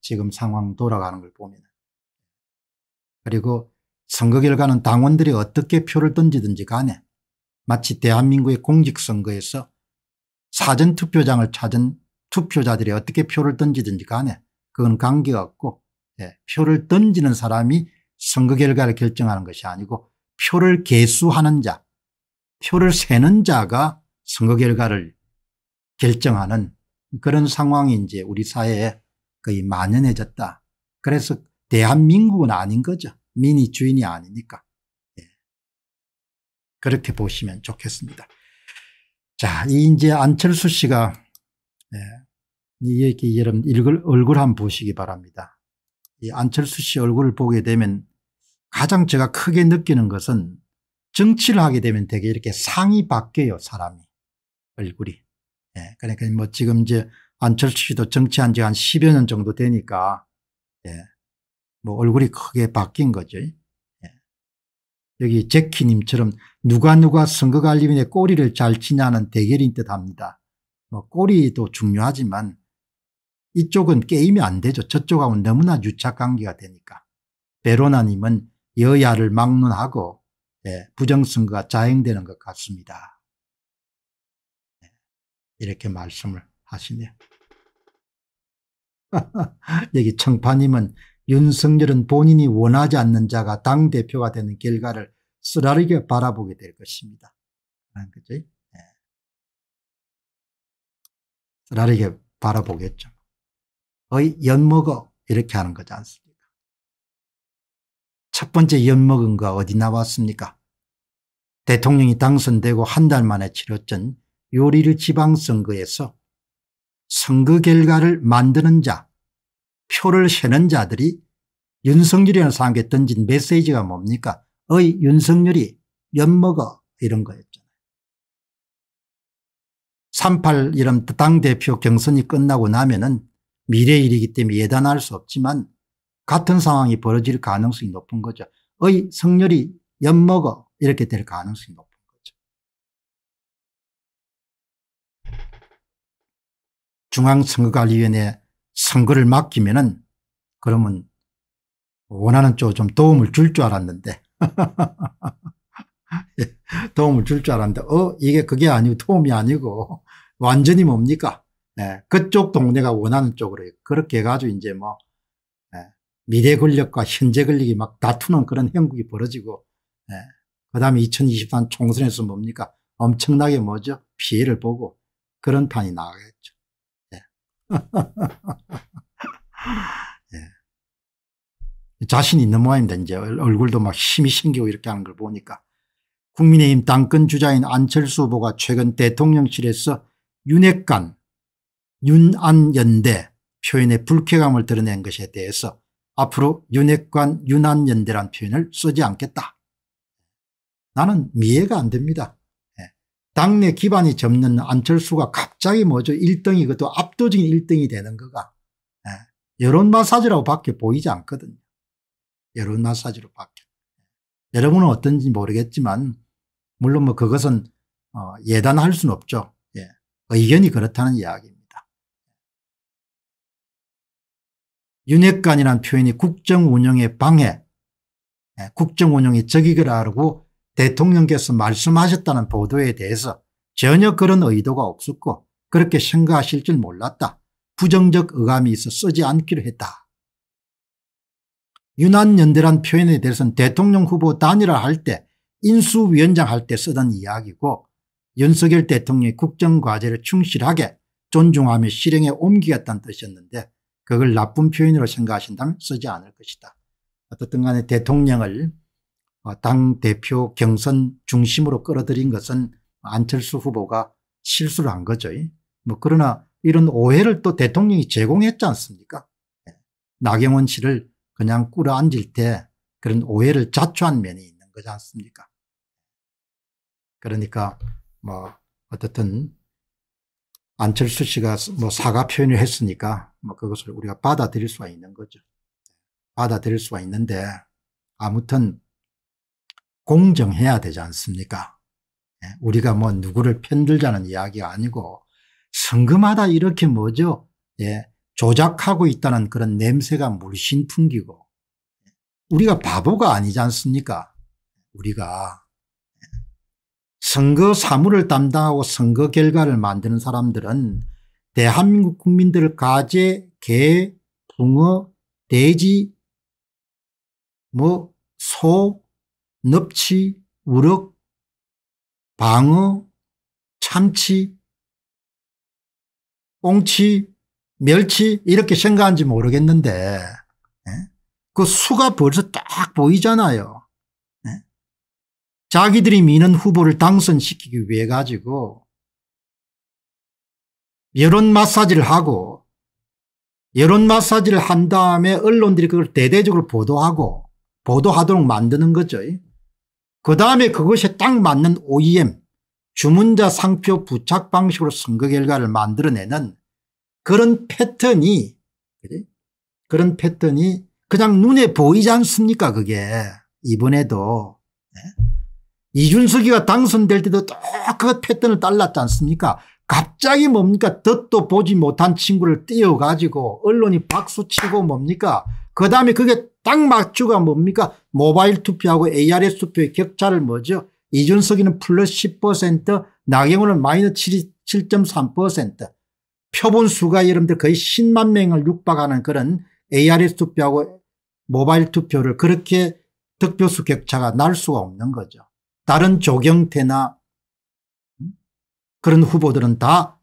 지금 상황 돌아가는 걸 보면. 그리고 선거 결과는 당원들이 어떻게 표를 던지든지 간에 마치 대한민국의 공직선거에서 사전투표장을 찾은 투표자들이 어떻게 표를 던지든지 간에 그건 관계없고 예, 표를 던지는 사람이 선거 결과를 결정하는 것이 아니고 표를 개수하는 자 표를 세는 자가 선거 결과를 결정하는 그런 상황이 이제 우리 사회에 거의 만연해졌다. 그래서 대한민국은 아닌 거죠. 민이 주인이 아니니까. 예. 그렇게 보시면 좋겠습니다. 자, 이제 안철수 씨가 예. 이 얘기 여러분 얼굴, 얼굴 한번 보시기 바랍니다. 이 안철수 씨 얼굴을 보게 되면 가장 제가 크게 느끼는 것은 정치를 하게 되면 되게 이렇게 상이 바뀌어요 사람이 얼굴이. 예. 그러니까 뭐 지금 이제 안철수 씨도 정치한 지 한 10여 년 정도 되니까 예. 뭐 얼굴이 크게 바뀐 거죠. 예. 여기 제키님처럼 누가 누가 선거관리위원회 꼬리를 잘 치냐는 대결인 듯 합니다. 뭐 꼬리도 중요하지만 이쪽은 게임이 안 되죠. 저쪽하고 너무나 유착관계가 되니까. 베로나님은 여야를 막론하고 예, 부정선거가 자행되는 것 같습니다. 예, 이렇게 말씀을 하시네. 여기 청파님은 윤석열은 본인이 원하지 않는 자가 당대표가 되는 결과를 쓰라리게 바라보게 될 것입니다. 라는 거죠. 네. 쓰라리게 바라보겠죠. 거의 연먹어 이렇게 하는 거지 않습니까? 첫 번째 연먹은 거 어디 나왔습니까? 대통령이 당선되고 한 달 만에 치렀던 요리르 지방선거에서 선거 결과를 만드는 자 표를 세는 자들이 윤석열이라는 사람에게 던진 메시지가 뭡니까 어이 윤석열이 엿먹어 이런 거였잖아요. 38 이런 당대표 경선이 끝나고 나면 은 미래일이기 때문에 예단할 수 없지만 같은 상황이 벌어질 가능성이 높은 거죠. 어이 성렬이 엿먹어 이렇게 될 가능성이 높 중앙선거관리위원회 선거를 맡기면은 그러면 원하는 쪽 좀 도움을 줄 줄 알았는데 예, 도움을 줄 줄 알았는데 어 이게 그게 아니고 도움이 아니고 완전히 뭡니까 예, 그쪽 동네가 원하는 쪽으로 그렇게 해가지고 이제 뭐 예, 미래 권력과 현재 권력이 막 다투는 그런 형국이 벌어지고 예, 그 다음에 2023 총선에서 뭡니까 엄청나게 뭐죠 피해를 보고 그런 판이 나가겠죠. 예. 자신 있는 모양입니다. 이제 얼굴도 막 힘이 생기고 이렇게 하는 걸 보니까. 국민의힘 당권 주자인 안철수 후보가 최근 대통령실에서 윤핵관, 윤안연대 표현의 불쾌감을 드러낸 것에 대해서 앞으로 윤핵관, 윤안연대란 표현을 쓰지 않겠다. 나는 미해가안 됩니다. 당내 기반이 접는 안철수가 갑자기 뭐죠 1등이 그것도 압도적인 1등이 되는 거가 예. 여론 마사지라고 밖에 보이지 않거든요. 여론 마사지로 밖에. 여러분은 어떤지 모르겠지만 물론 뭐 그것은 어, 예단할 수는 없죠. 예. 의견이 그렇다는 이야기입니다. 윤핵관이라는 표현이 국정운영의 방해, 예, 국정운영의 적이라고 대통령께서 말씀하셨다는 보도에 대해서 전혀 그런 의도가 없었고 그렇게 생각하실 줄 몰랐다. 부정적 의감이 있어 쓰지 않기로 했다. 유난연대란 표현에 대해서는 대통령 후보 단일화할 때 인수위원장 할 때 쓰던 이야기고 윤석열 대통령의 국정과제를 충실하게 존중하며 실행에 옮기겠다는 뜻이었는데 그걸 나쁜 표현으로 생각하신다면 쓰지 않을 것이다. 어떻든 간에 대통령을 어, 당 대표 경선 중심으로 끌어들인 것은 안철수 후보가 실수를 한 거죠. 뭐 그러나 이런 오해를 또 대통령이 제공했지 않습니까? 예. 나경원 씨를 그냥 꿇어 앉을 때 그런 오해를 자초한 면이 있는 거지 않습니까? 그러니까 뭐 어쨌든 안철수 씨가 뭐 사과 표현을 했으니까 뭐 그것을 우리가 받아들일 수가 있는 거죠. 예. 받아들일 수가 있는데 아무튼 공정해야 되지 않습니까? 예, 우리가 뭐 누구를 편들자는 이야기가 아니고 선거마다 이렇게 뭐죠? 예, 조작하고 있다는 그런 냄새가 물씬 풍기고 우리가 바보가 아니지 않습니까? 우리가 선거 사무를 담당하고 선거 결과를 만드는 사람들은 대한민국 국민들을 가재, 개, 붕어, 돼지, 뭐, 소, 넙치, 우럭, 방어, 참치, 꽁치, 멸치 이렇게 생각한지 모르겠는데 예? 그 수가 벌써 딱 보이잖아요. 예? 자기들이 미는 후보를 당선시키기 위해 가지고 여론 마사지를 하고 여론 마사지를 한 다음에 언론들이 그걸 대대적으로 보도하고 보도하도록 만드는 거죠. 그 다음에 그것에 딱 맞는 OEM 주문자 상표 부착 방식으로 선거 결과를 만들어내는 그런 패턴이 그런 패턴이 그냥 눈에 보이지 않습니까 그게 이번에도 예? 이준석이가 당선될 때도 똑그 패턴을 달랐지 않습니까 갑자기 뭡니까 듣도 보지 못한 친구를 띄워가지고 언론이 박수치고 뭡니까 그 다음에 그게 딱 맞추가 뭡니까 모바일 투표하고 ARS 투표의 격차를 뭐죠? 이준석이는 플러스 10% 나경원은 마이너스 7.3% 표본 수가 여러분들 거의 10만 명을 육박하는 그런 ARS 투표하고 모바일 투표를 그렇게 득표수 격차가 날 수가 없는 거죠. 다른 조경태나 음? 그런 후보들은 다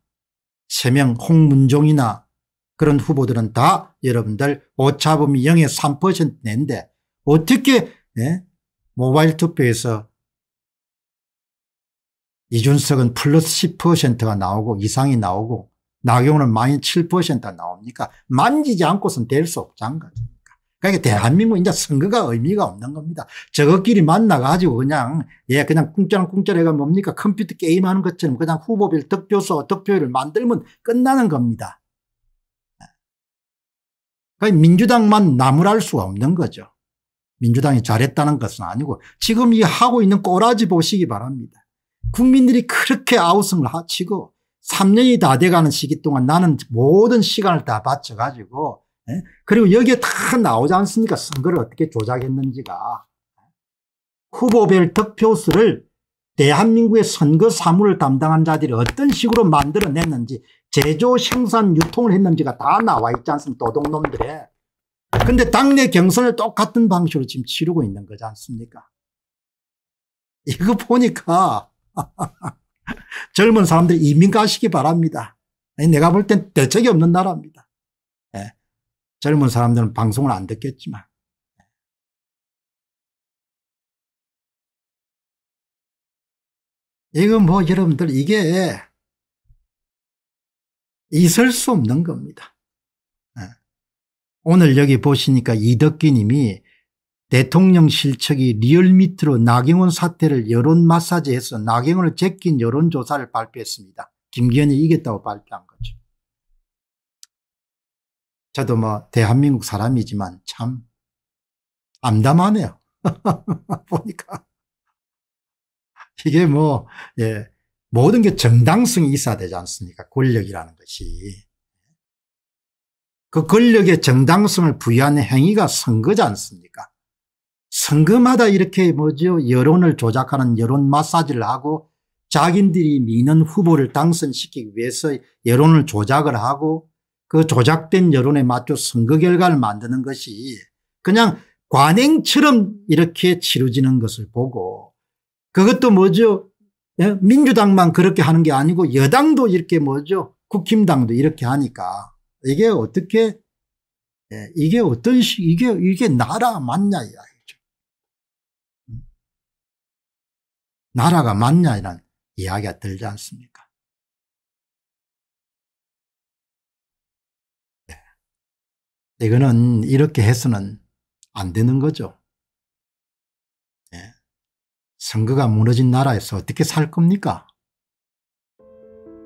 세명 홍문종이나 그런 후보들은 다 여러분들 오차범위 0에 3%낸데 어떻게 네? 모바일 투표에서 이준석은 플러스 10%가 나오고 이상이 나오고 나경원은 마이너스 7%가 나옵니까? 만지지 않고선 될 수 없지 않겠습니까? 그러니까 대한민국 이제 선거가 의미가 없는 겁니다. 저것끼리 만나가지고 그냥 예 그냥 꿍짜랑꿍짜래가 뭡니까? 컴퓨터 게임하는 것처럼 그냥 후보별 득표수 득표율을 만들면 끝나는 겁니다. 그러니까 민주당만 나무랄 수가 없는 거죠. 민주당이 잘했다는 것은 아니고 지금 이 하고 있는 꼬라지 보시기 바랍니다. 국민들이 그렇게 아우성을 하치고 3년이 다 돼가는 시기 동안 나는 모든 시간을 다 바쳐가지고 예? 그리고 여기에 다 나오지 않습니까 선거를 어떻게 조작했는지가 후보별 득표수를 대한민국의 선거 사무를 담당한 자들이 어떤 식으로 만들어냈는지 제조 생산 유통을 했는지가 다 나와 있지 않습니까 도둑놈들의 근데 당내 경선을 똑같은 방식으로 지금 치르고 있는 거지 않습니까? 이거 보니까 젊은 사람들이 민 가시기 바랍니다. 아니, 내가 볼 땐 대책이 없는 나라입니다. 예. 젊은 사람들은 방송을 안 듣겠지만. 예. 이거 뭐 여러분들 이게 있을 수 없는 겁니다. 오늘 여기 보시니까 이덕기 님이 대통령 실측이 리얼미트로 나경원 사태를 여론 마사지해서 나경원을 제낀 여론조사를 발표했습니다. 김기현이 이겼다고 발표한 거죠. 저도 뭐 대한민국 사람이지만 참 암담하네요. 보니까 이게 뭐 예, 모든 게 정당성이 있어야 되지 않습니까? 권력이라는 것이. 그 권력의 정당성을 부여하는 행위가 선거지 않습니까? 선거마다 이렇게 뭐죠 여론을 조작하는 여론 마사지를 하고 자기들이 미는 후보를 당선시키기 위해서 여론을 조작을 하고 그 조작된 여론에 맞춰 선거 결과를 만드는 것이 그냥 관행처럼 이렇게 치루지는 것을 보고 그것도 뭐죠 예? 민주당만 그렇게 하는 게 아니고 여당도 이렇게 뭐죠 국힘당도 이렇게 하니까 이게 어떻게 예, 이게 어떤 식 이게 이게 나라 맞냐 이야기죠. 음. 나라가 맞냐 이런 이야기가 들지 않습니까? 네. 이거는 이렇게 해서는 안 되는 거죠. 네. 선거가 무너진 나라에서 어떻게 살 겁니까?